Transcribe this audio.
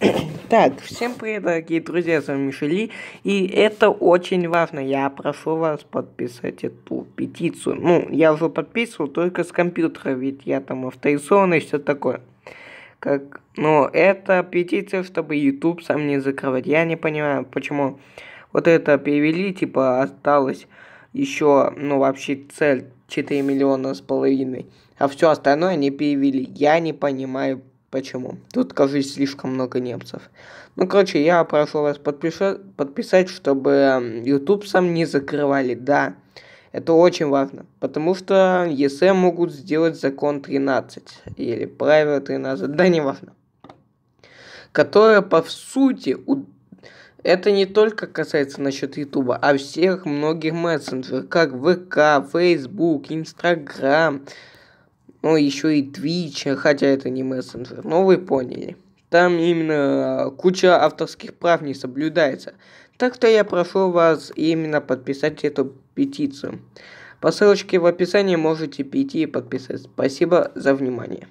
Так, всем привет, дорогие друзья, с вами Мишели, и это очень важно, я прошу вас подписать эту петицию. Ну, я уже подписывал только с компьютера, ведь я там авторизован и все такое. Как, но это петиция, чтобы YouTube сам не закрывать. Я не понимаю, почему вот это перевели, типа осталось еще, ну, вообще цель 4 миллиона с половиной, а все остальное они перевели. Я не понимаю, Почему? Тут, кажется, слишком много немцев. Ну, короче, я прошу вас подпишу, подписать, чтобы YouTube сам не закрывали. Да, это очень важно, потому что ЕСЭ могут сделать закон 13 или правило 13, да, не важно. Которое, по сути, у... это не только касается насчет YouTube, а всех многих мессенджеров, как ВК, Facebook, Instagram, но ну, еще и Twitch, хотя это не мессенджер, но вы поняли. Там именно куча авторских прав не соблюдается. Так что я прошу вас именно подписать эту петицию. По ссылочке в описании можете перейти и подписать. Спасибо за внимание.